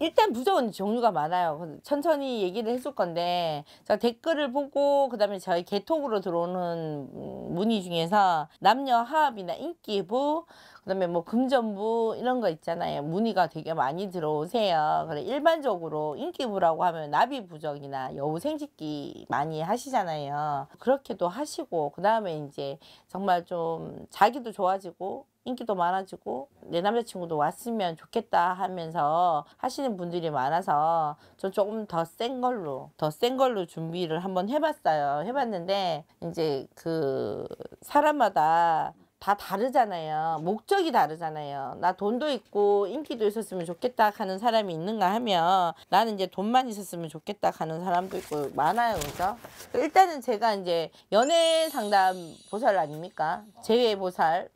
일단 부적은 종류가 많아요. 천천히 얘기를 해줄 건데 저 댓글을 보고 그다음에 저희 개톡으로 들어오는 문의 중에서 남녀 합이나 인기부 그다음에 뭐 금전부 이런 거 있잖아요. 문의가 되게 많이 들어오세요. 그래 일반적으로 인기부라고 하면 나비 부적이나 여우 생식기 많이 하시잖아요. 그렇게도 하시고 그다음에 이제 정말 좀 자기도 좋아지고 인기도 많아지고 내 남자친구도 왔으면 좋겠다 하면서 하시는 분들이 많아서 저 조금 더 센 걸로 더 센 걸로 준비를 한번 해봤어요. 해봤는데 이제 그 사람마다 다 다르잖아요. 목적이 다르잖아요. 나 돈도 있고 인기도 있었으면 좋겠다 하는 사람이 있는가 하면 나는 이제 돈만 있었으면 좋겠다 하는 사람도 있고 많아요. 그죠? 일단은 제가 이제 연애 상담 보살 아닙니까? 재회 보살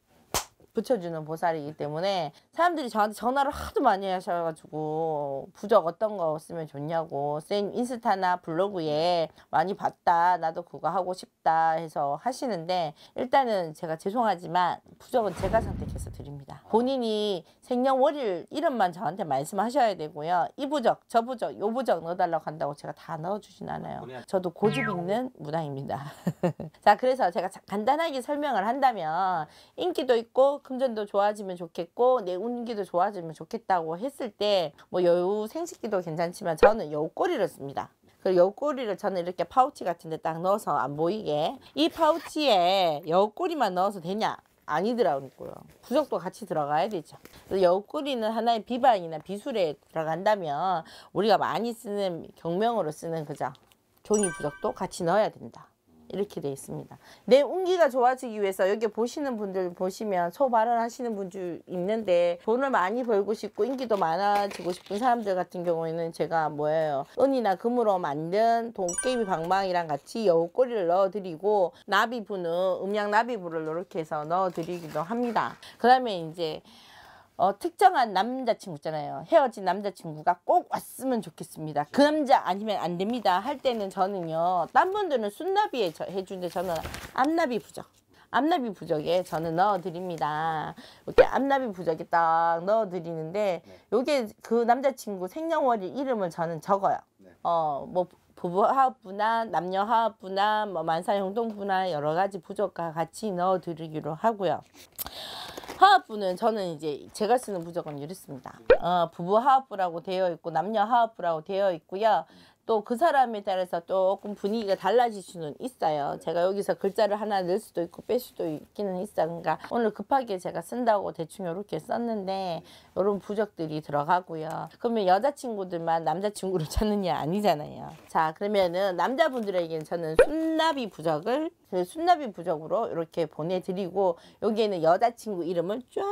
붙여주는 보살이기 때문에 사람들이 저한테 전화를 하도 많이 하셔가지고 부적 어떤 거 쓰면 좋냐고 쌤 인스타나 블로그에 많이 봤다 나도 그거 하고 싶다 해서 하시는데 일단은 제가 죄송하지만 부적은 제가 선택해서 드립니다 본인이 생년월일 이름만 저한테 말씀하셔야 되고요 이 부적 저 부적 요 부적 넣어달라고 한다고 제가 다 넣어주진 않아요 저도 고집 있는 문화입니다 자 그래서 제가 간단하게 설명을 한다면 인기도 있고 금전도 좋아지면 좋겠고 내 운기도 좋아지면 좋겠다고 했을 때 뭐 여우 생식기도 괜찮지만 저는 여우 꼬리를 씁니다. 그 여우 꼬리를 저는 이렇게 파우치 같은 데 딱 넣어서 안 보이게 이 파우치에 여우 꼬리만 넣어서 되냐 아니더라고요. 구석도 같이 들어가야 되죠. 옆구리는 하나의 비방이나 비술에 들어간다면 우리가 많이 쓰는 경명으로 쓰는 그죠. 종이 구석도 같이 넣어야 된다. 이렇게 돼 있습니다. 내 운기가 좋아지기 위해서 여기 보시는 분들 보시면 소발언 하시는 분들 있는데 돈을 많이 벌고 싶고 인기도 많아지고 싶은 사람들 같은 경우에는 제가 뭐예요 은이나 금으로 만든 돈임이 방망이랑 같이 여우꼬리를 넣어드리고 나비부는 음양 나비부를 이렇게 해서 넣어드리기도 합니다. 그 다음에 이제 어, 특정한 남자친구 있잖아요. 헤어진 남자친구가 꼭 왔으면 좋겠습니다. 그 남자 아니면 안 됩니다. 할 때는 저는요. 딴 분들은 순나비에 해주는데 저는 앞나비 부적. 앞나비 부적에 저는 넣어드립니다. 이렇게 앞나비 부적에 딱 넣어드리는데 네. 요게 그 남자친구 생년월일 이름을 저는 적어요. 네. 어, 뭐 부부화합부나 남녀화합부나 뭐 만사형동부나 여러 가지 부적과 같이 넣어드리기로 하고요. 하하부는 저는 이제 제가 쓰는 무조건 유리씁니다. 어, 부부 하하부라고 되어 있고 남녀 하하부라고 되어 있고요. 또그 사람에 따라서 조금 분위기가 달라질 수는 있어요. 네. 제가 여기서 글자를 하나 넣을 수도 있고 뺄 수도 있기는 있어. 그러니까 오늘 급하게 제가 쓴다고 대충 이렇게 썼는데 이런 부적들이 들어가고요. 그러면 여자친구들만 남자친구를 찾느냐 아니잖아요. 자 그러면은 남자분들에게는 저는 순나비 부적을 그 순나비 부적으로 이렇게 보내드리고 여기에는 여자친구 이름을 쫙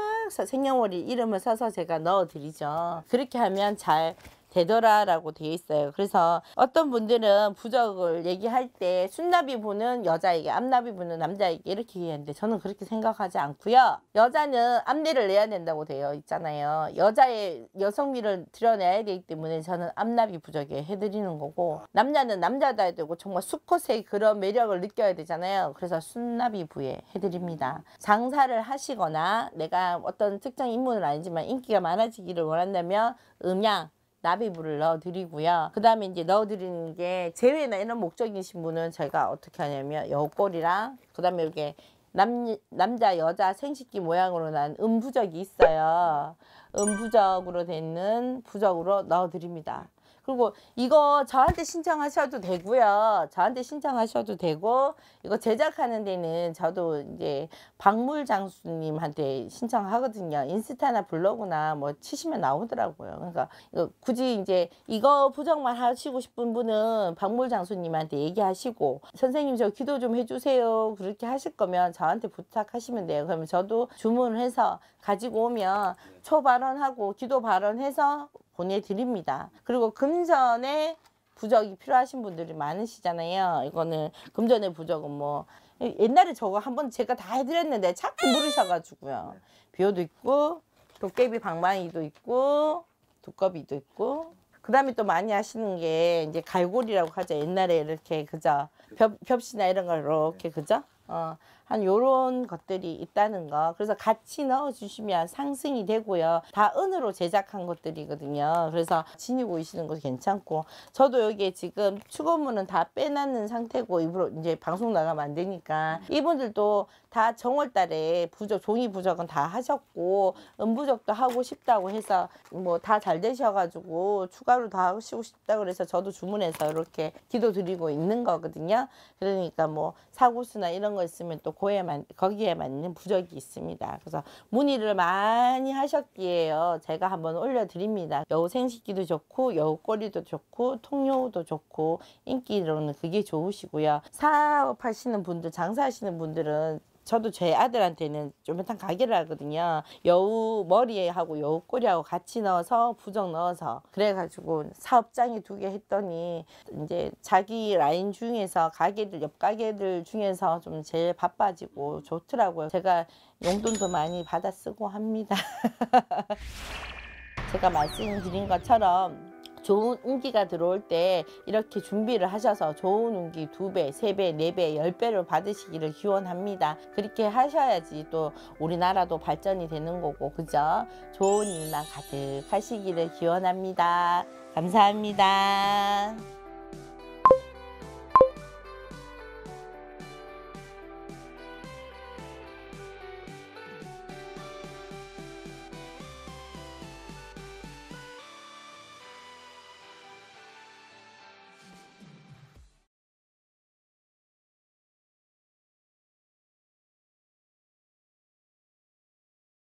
생년월일 이름을 써서 제가 넣어드리죠. 그렇게 하면 잘 되더라라고 되어 있어요. 그래서 어떤 분들은 부적을 얘기할 때 순나비 부는 여자에게 앞나비 부는 남자에게 이렇게 얘기하는데 저는 그렇게 생각하지 않고요. 여자는 앞니를 내야 된다고 되어 있잖아요. 여자의 여성미를 드러내야 되기 때문에 저는 앞나비 부적에 해드리는 거고 남자는 남자다 해야 되고 정말 수컷의 그런 매력을 느껴야 되잖아요. 그래서 순나비 부에 해드립니다. 장사를 하시거나 내가 어떤 특정 인물은 아니지만 인기가 많아지기를 원한다면 음양 나비부를 넣어드리고요. 그 다음에 이제 넣어드리는 게 제외나 이런 목적이신 분은 저가 어떻게 하냐면 여골이랑 그 다음에 이게 남, 남자 여자 생식기 모양으로 난 음부적이 있어요. 음부적으로 되는 부적으로 넣어드립니다. 그리고 이거 저한테 신청하셔도 되고요. 저한테 신청하셔도 되고 이거 제작하는 데는 저도 이제 박물 장수님한테 신청하거든요. 인스타나 블로그나 뭐 치시면 나오더라고요. 그러니까 이거 굳이 이제 이거 부정만 하시고 싶은 분은 박물 장수님한테 얘기하시고 선생님 저 기도 좀 해주세요. 그렇게 하실 거면 저한테 부탁하시면 돼요. 그러면 저도 주문해서 을 가지고 오면 초발언하고 기도 발언해서 보내드립니다. 그리고 금전에 부적이 필요하신 분들이 많으시잖아요. 이거는 금전의 부적은 뭐 옛날에 저거 한 번 제가 다 해드렸는데 자꾸 물으셔가지고요. 비오도 있고 도깨비 방망이도 있고 두꺼비도 있고 그 다음에 또 많이 하시는 게 이제 갈고리라고 하죠. 옛날에 이렇게 그저 벽, 벽시나 이런 걸 이렇게 그저 어, 한 요런 것들이 있다는 거 그래서 같이 넣어 주시면 상승이 되고요 다 은으로 제작한 것들이거든요 그래서 진이 보이시는 것도 괜찮고 저도 여기에 지금 축어물은 다 빼놨는 상태고 일부러 이제 방송 나가면 안 되니까 이분들도 다 정월달에 부적 종이 부적은 다 하셨고 음부적도 하고 싶다고 해서 뭐 다 잘 되셔가지고 추가로 다 하시고 싶다 그래서 저도 주문해서 이렇게 기도 드리고 있는 거거든요 그러니까 뭐 사고수나 이런 거 있으면 또 고에만 거기에 맞는 부적이 있습니다. 그래서 문의를 많이 하셨기에요. 제가 한번 올려드립니다. 여우 생식기도 좋고 여우 꼬리도 좋고 통여우도 좋고 인기로는 그게 좋으시고요. 사업하시는 분들 장사하시는 분들은 저도 제 아들한테는 좀비탕 가게를 하거든요. 여우 머리하고 에 여우 꼬리하고 같이 넣어서 부적 넣어서 그래가지고 사업장이 두 개 했더니 이제 자기 라인 중에서 가게들 옆 가게들 중에서 좀 제일 바빠지고 좋더라고요. 제가 용돈도 많이 받아 쓰고 합니다. 제가 말씀드린 것처럼 좋은 운기가 들어올 때 이렇게 준비를 하셔서 좋은 운기 두배세배네배열배를 받으시기를 기원합니다. 그렇게 하셔야지 또 우리나라도 발전이 되는 거고 그죠? 좋은 일만 가득하시기를 기원합니다. 감사합니다.